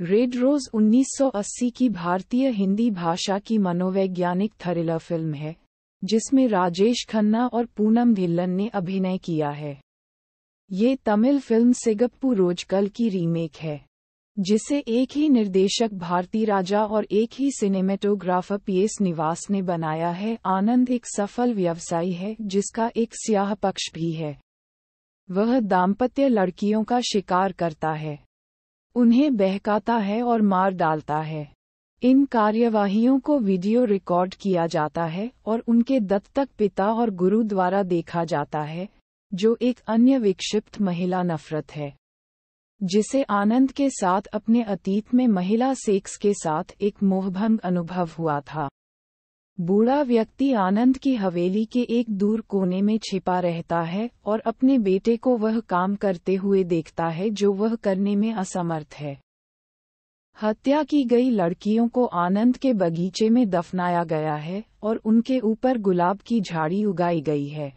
red rose 1980 की भारतीय हिंदी भाषा की मनोवैज्ञानिक थ्रिलर फिल्म है जिसमें राजेश खन्ना और पूनम धिल्लन ने अभिनय किया है ये तमिल फिल्म सिगप्पू रोजकल की रीमेक है जिसे एक ही निर्देशक भारती राजा और एक ही सिनेमेटोग्राफर पीएस निवास ने बनाया है आनंद एक सफल व्यवसायी है जिसका एक स्याह पक्ष भी है वह दाम्पत्य लड़कियों का शिकार करता है उन्हें बहकाता है और मार डालता है इन कार्यवाहियों को वीडियो रिकॉर्ड किया जाता है और उनके दत्तक पिता और गुरु द्वारा देखा जाता है जो एक अन्य विक्षिप्त महिला नफरत है जिसे आनंद के साथ अपने अतीत में महिला सेक्स के साथ एक मोहभंग अनुभव हुआ था बूढ़ा व्यक्ति आनंद की हवेली के एक दूर कोने में छिपा रहता है और अपने बेटे को वह काम करते हुए देखता है जो वह करने में असमर्थ है हत्या की गई लड़कियों को आनंद के बगीचे में दफनाया गया है और उनके ऊपर गुलाब की झाड़ी उगाई गई है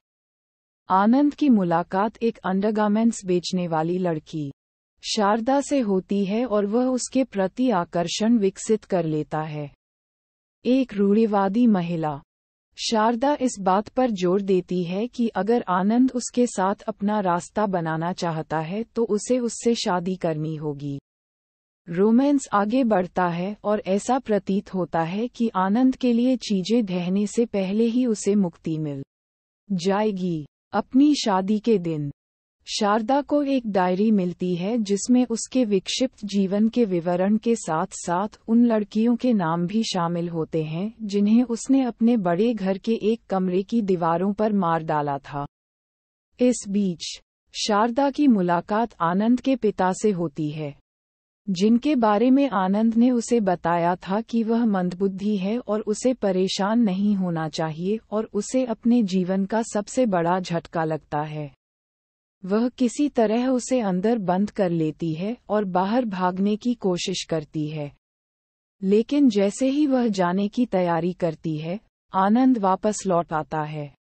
आनंद की मुलाकात एक अंडरगार्मेंट्स बेचने वाली लड़की शारदा से होती है और वह उसके प्रति आकर्षण विकसित कर लेता है एक रूढ़िवादी महिला शारदा इस बात पर जोर देती है कि अगर आनंद उसके साथ अपना रास्ता बनाना चाहता है तो उसे उससे शादी करनी होगी रोमांस आगे बढ़ता है और ऐसा प्रतीत होता है कि आनंद के लिए चीजें ढहने से पहले ही उसे मुक्ति मिल जाएगी अपनी शादी के दिन शारदा को एक डायरी मिलती है जिसमें उसके विक्षिप्त जीवन के विवरण के साथ साथ उन लड़कियों के नाम भी शामिल होते हैं जिन्हें उसने अपने बड़े घर के एक कमरे की दीवारों पर मार डाला था इस बीच शारदा की मुलाकात आनंद के पिता से होती है जिनके बारे में आनंद ने उसे बताया था कि वह मंदबुद्धि है और उसे परेशान नहीं होना चाहिए और उसे अपने जीवन का सबसे बड़ा झटका लगता है वह किसी तरह उसे अंदर बंद कर लेती है और बाहर भागने की कोशिश करती है लेकिन जैसे ही वह जाने की तैयारी करती है आनंद वापस लौट आता है